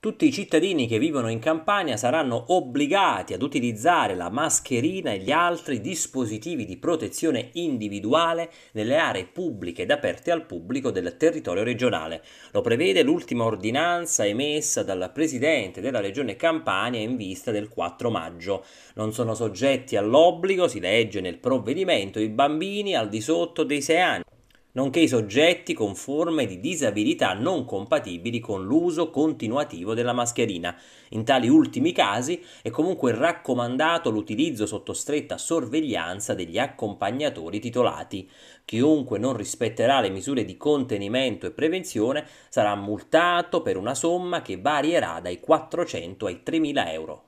tutti i cittadini che vivono in Campania saranno obbligati ad utilizzare la mascherina e gli altri dispositivi di protezione individuale nelle aree pubbliche ed aperte al pubblico del territorio regionale. Lo prevede l'ultima ordinanza emessa dal Presidente della Regione Campania in vista del 4 maggio. Non sono soggetti all'obbligo, si legge nel provvedimento, i bambini al di sotto dei 6 anni nonché i soggetti con forme di disabilità non compatibili con l'uso continuativo della mascherina. In tali ultimi casi è comunque raccomandato l'utilizzo sotto stretta sorveglianza degli accompagnatori titolati. Chiunque non rispetterà le misure di contenimento e prevenzione sarà multato per una somma che varierà dai 400 ai 3.000 euro.